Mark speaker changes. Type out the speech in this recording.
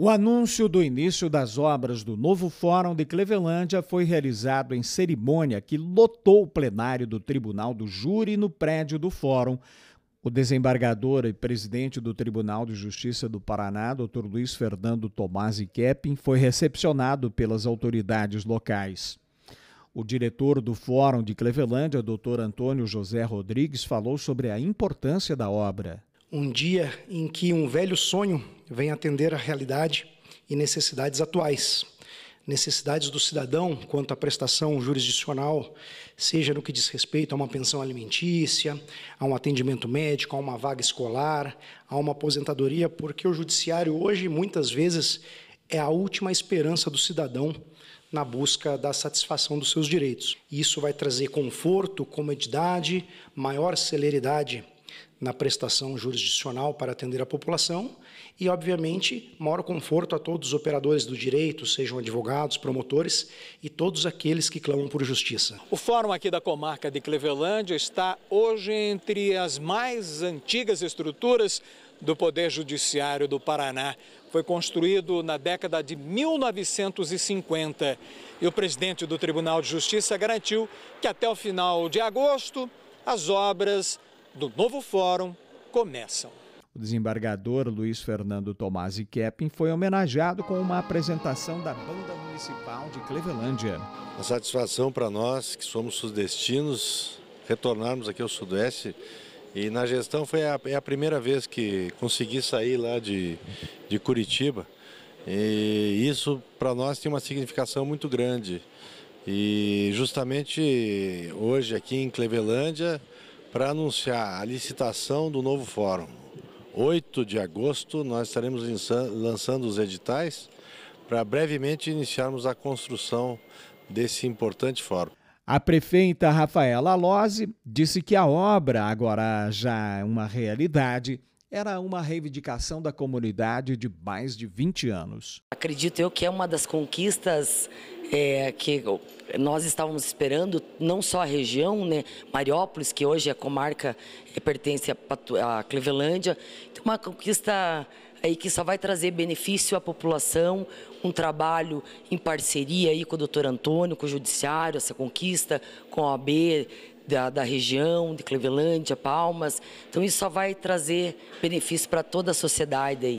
Speaker 1: O anúncio do início das obras do novo Fórum de Clevelândia foi realizado em cerimônia que lotou o plenário do Tribunal do Júri no prédio do Fórum. O desembargador e presidente do Tribunal de Justiça do Paraná, Dr. Luiz Fernando Tomasi Kepping, foi recepcionado pelas autoridades locais. O diretor do Fórum de Clevelândia, Dr. Antônio José Rodrigues, falou sobre a importância da obra
Speaker 2: um dia em que um velho sonho vem atender a realidade e necessidades atuais. Necessidades do cidadão quanto à prestação jurisdicional, seja no que diz respeito a uma pensão alimentícia, a um atendimento médico, a uma vaga escolar, a uma aposentadoria, porque o judiciário hoje muitas vezes é a última esperança do cidadão na busca da satisfação dos seus direitos. isso vai trazer conforto, comodidade, maior celeridade na prestação jurisdicional para atender a população e, obviamente, maior conforto a todos os operadores do direito, sejam advogados, promotores e todos aqueles que clamam por justiça.
Speaker 1: O fórum aqui da comarca de Clevelândia está hoje entre as mais antigas estruturas do Poder Judiciário do Paraná. Foi construído na década de 1950 e o presidente do Tribunal de Justiça garantiu que até o final de agosto as obras do novo fórum começam. O desembargador Luiz Fernando Tomasi Keppin foi homenageado com uma apresentação da Banda
Speaker 3: Municipal de Clevelândia. Uma satisfação para nós, que somos sudestinos, retornarmos aqui ao Sudeste E na gestão foi a, é a primeira vez que consegui sair lá de, de Curitiba. E isso para nós tem uma significação muito grande. E justamente hoje aqui em Clevelândia, para anunciar a licitação do novo fórum. 8 de agosto nós estaremos lançando os editais para brevemente iniciarmos a construção desse importante fórum.
Speaker 1: A prefeita Rafaela Lose disse que a obra, agora já uma realidade, era uma reivindicação da comunidade de mais de 20 anos.
Speaker 4: Acredito eu que é uma das conquistas é, que nós estávamos esperando não só a região, né, Mariópolis, que hoje é comarca que é, pertence à Clevelândia, uma conquista aí que só vai trazer benefício à população, um trabalho em parceria aí com o doutor Antônio, com o Judiciário, essa conquista, com a OAB da, da região, de Clevelândia, Palmas. Então, isso só vai trazer benefício para toda a sociedade aí.